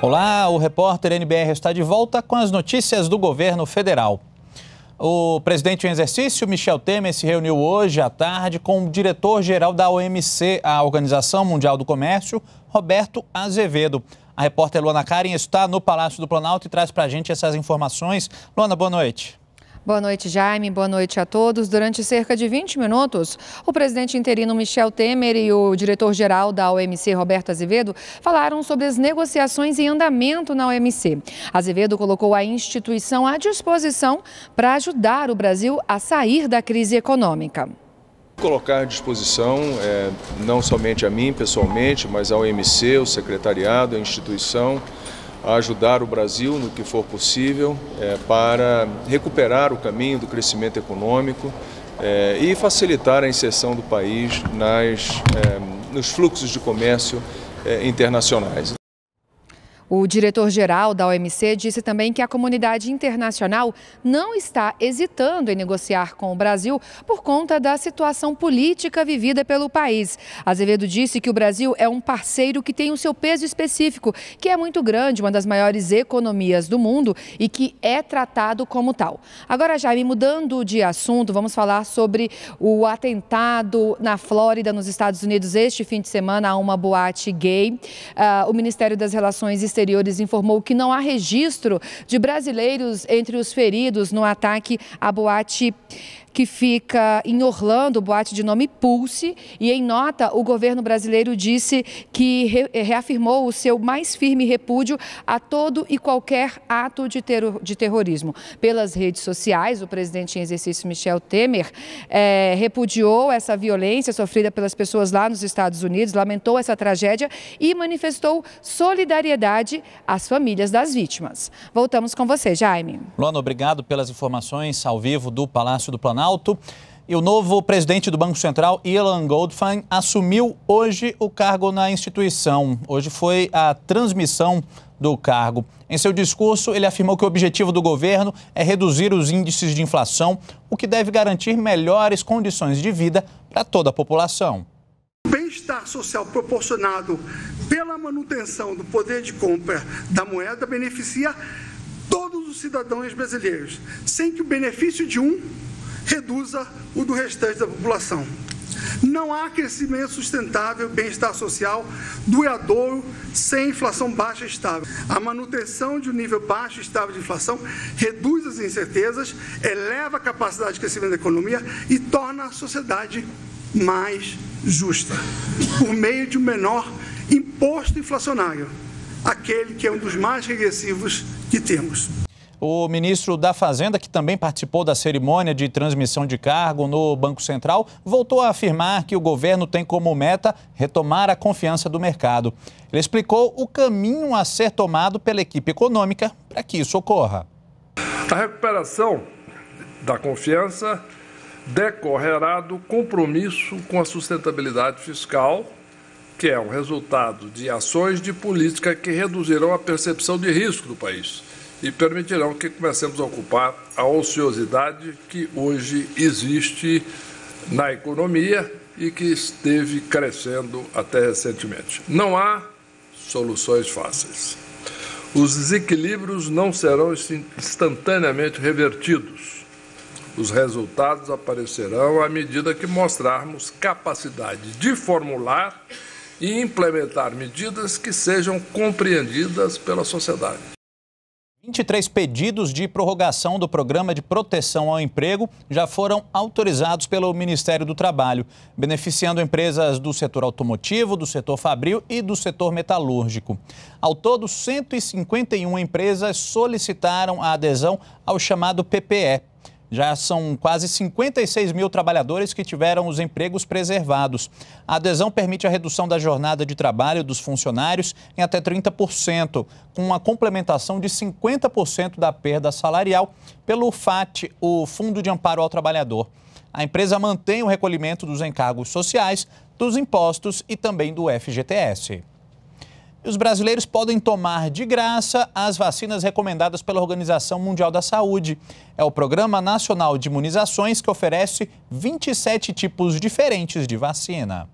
Olá, o repórter NBR está de volta com as notícias do governo federal. O presidente em exercício, Michel Temer, se reuniu hoje à tarde com o diretor-geral da OMC, a Organização Mundial do Comércio, Roberto Azevedo. A repórter Luana Karen está no Palácio do Planalto e traz para a gente essas informações. Luana, boa noite. Boa noite, Jaime. Boa noite a todos. Durante cerca de 20 minutos, o presidente interino Michel Temer e o diretor-geral da OMC, Roberto Azevedo, falaram sobre as negociações em andamento na OMC. Azevedo colocou a instituição à disposição para ajudar o Brasil a sair da crise econômica colocar à disposição, é, não somente a mim pessoalmente, mas ao MC, o secretariado, a instituição, a ajudar o Brasil no que for possível é, para recuperar o caminho do crescimento econômico é, e facilitar a inserção do país nas, é, nos fluxos de comércio é, internacionais. O diretor-geral da OMC disse também que a comunidade internacional não está hesitando em negociar com o Brasil por conta da situação política vivida pelo país. Azevedo disse que o Brasil é um parceiro que tem o seu peso específico, que é muito grande, uma das maiores economias do mundo e que é tratado como tal. Agora, Jaime, mudando de assunto, vamos falar sobre o atentado na Flórida, nos Estados Unidos, este fim de semana, a uma boate gay. Uh, o Ministério das Relações Exteriores Exteriores informou que não há registro de brasileiros entre os feridos no ataque à boate que fica em Orlando, boate de nome Pulse, e em nota o governo brasileiro disse que eh, reafirmou o seu mais firme repúdio a todo e qualquer ato de, ter de terrorismo. Pelas redes sociais, o presidente em exercício Michel Temer é, repudiou essa violência sofrida pelas pessoas lá nos Estados Unidos, lamentou essa tragédia e manifestou solidariedade às famílias das vítimas. Voltamos com você, Jaime. Luana, obrigado pelas informações ao vivo do Palácio do Planalto. Planalto. E o novo presidente do Banco Central, Ilan Goldfein, assumiu hoje o cargo na instituição. Hoje foi a transmissão do cargo. Em seu discurso, ele afirmou que o objetivo do governo é reduzir os índices de inflação, o que deve garantir melhores condições de vida para toda a população. O bem-estar social proporcionado pela manutenção do poder de compra da moeda beneficia todos os cidadãos brasileiros, sem que o benefício de um reduza o do restante da população. Não há crescimento sustentável, bem-estar social duradouro sem inflação baixa e estável. A manutenção de um nível baixo e estável de inflação reduz as incertezas, eleva a capacidade de crescimento da economia e torna a sociedade mais justa, por meio de um menor imposto inflacionário, aquele que é um dos mais regressivos que temos. O ministro da Fazenda, que também participou da cerimônia de transmissão de cargo no Banco Central, voltou a afirmar que o governo tem como meta retomar a confiança do mercado. Ele explicou o caminho a ser tomado pela equipe econômica para que isso ocorra. A recuperação da confiança decorrerá do compromisso com a sustentabilidade fiscal, que é um resultado de ações de política que reduzirão a percepção de risco do país e permitirão que comecemos a ocupar a ociosidade que hoje existe na economia e que esteve crescendo até recentemente. Não há soluções fáceis. Os desequilíbrios não serão instantaneamente revertidos. Os resultados aparecerão à medida que mostrarmos capacidade de formular e implementar medidas que sejam compreendidas pela sociedade. 23 pedidos de prorrogação do programa de proteção ao emprego já foram autorizados pelo Ministério do Trabalho, beneficiando empresas do setor automotivo, do setor fabril e do setor metalúrgico. Ao todo, 151 empresas solicitaram a adesão ao chamado PPE, já são quase 56 mil trabalhadores que tiveram os empregos preservados. A adesão permite a redução da jornada de trabalho dos funcionários em até 30%, com uma complementação de 50% da perda salarial pelo FAT, o Fundo de Amparo ao Trabalhador. A empresa mantém o recolhimento dos encargos sociais, dos impostos e também do FGTS. E os brasileiros podem tomar de graça as vacinas recomendadas pela Organização Mundial da Saúde. É o Programa Nacional de Imunizações que oferece 27 tipos diferentes de vacina.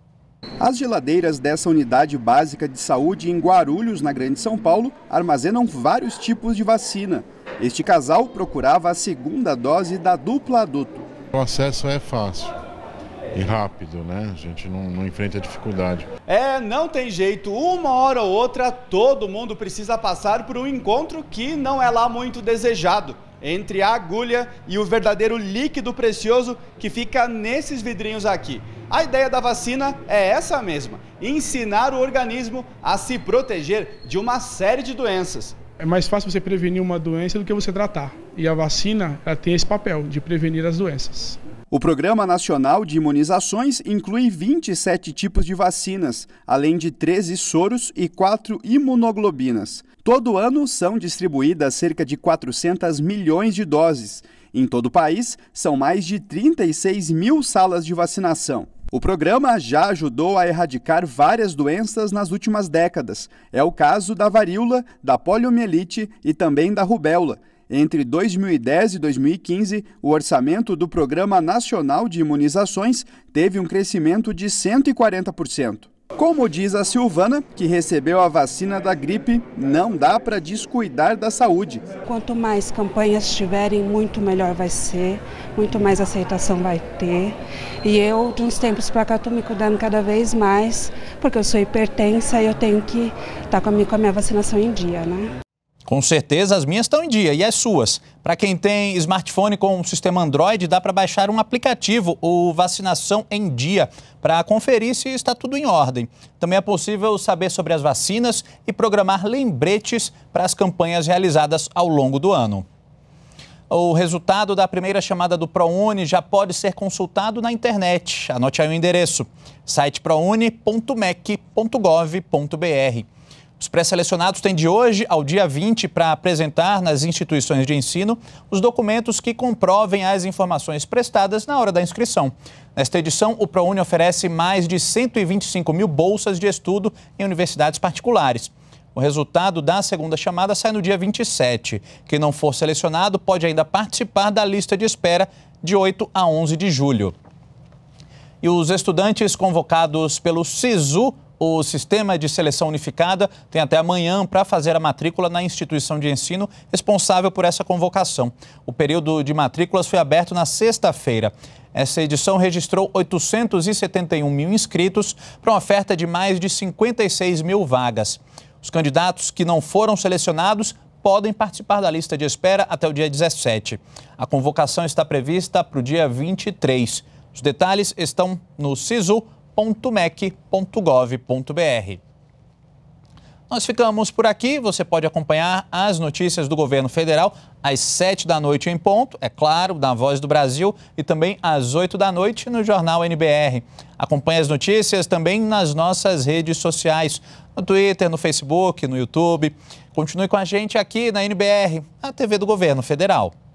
As geladeiras dessa unidade básica de saúde em Guarulhos, na Grande São Paulo, armazenam vários tipos de vacina. Este casal procurava a segunda dose da dupla adulto. O acesso é fácil e rápido, né? A gente não, não, enfrenta dificuldade. É, não tem jeito. Uma hora ou outra, todo mundo precisa passar por um encontro que não é lá muito desejado. Entre a agulha e o verdadeiro líquido precioso que fica nesses vidrinhos aqui. A ideia da vacina é essa mesma: ensinar o organismo a se proteger de uma série de doenças. É mais fácil você prevenir uma doença do que você tratar. E a vacina ela tem esse papel de prevenir as doenças. O Programa Nacional de Imunizações inclui 27 tipos de vacinas, além de 13 soros e 4 imunoglobinas. Todo ano são distribuídas cerca de 400 milhões de doses. Em todo o país, são mais de 36 mil salas de vacinação. O programa já ajudou a erradicar várias doenças nas últimas décadas. É o caso da varíola, da poliomielite e também da rubéola. Entre 2010 e 2015, o orçamento do Programa Nacional de Imunizações teve um crescimento de 140%. Como diz a Silvana, que recebeu a vacina da gripe, não dá para descuidar da saúde. Quanto mais campanhas tiverem, muito melhor vai ser, muito mais aceitação vai ter. E eu, de uns tempos para cá, estou me cuidando cada vez mais, porque eu sou hipertensa e eu tenho que estar tá com a minha vacinação em dia, né? Com certeza as minhas estão em dia e as suas. Para quem tem smartphone com sistema Android, dá para baixar um aplicativo, o Vacinação em Dia, para conferir se está tudo em ordem. Também é possível saber sobre as vacinas e programar lembretes para as campanhas realizadas ao longo do ano. O resultado da primeira chamada do ProUni já pode ser consultado na internet. Anote aí o endereço: site os pré-selecionados têm de hoje ao dia 20 para apresentar nas instituições de ensino os documentos que comprovem as informações prestadas na hora da inscrição. Nesta edição, o ProUni oferece mais de 125 mil bolsas de estudo em universidades particulares. O resultado da segunda chamada sai no dia 27. Quem não for selecionado pode ainda participar da lista de espera de 8 a 11 de julho. E os estudantes convocados pelo SISU o sistema de seleção unificada tem até amanhã para fazer a matrícula na instituição de ensino responsável por essa convocação. O período de matrículas foi aberto na sexta-feira. Essa edição registrou 871 mil inscritos para uma oferta de mais de 56 mil vagas. Os candidatos que não foram selecionados podem participar da lista de espera até o dia 17. A convocação está prevista para o dia 23. Os detalhes estão no SISU.com mec.gov.br. Nós ficamos por aqui. Você pode acompanhar as notícias do governo federal às 7 da noite em ponto, é claro, na Voz do Brasil e também às 8 da noite no Jornal NBR. Acompanhe as notícias também nas nossas redes sociais, no Twitter, no Facebook, no YouTube. Continue com a gente aqui na NBR, a TV do governo federal.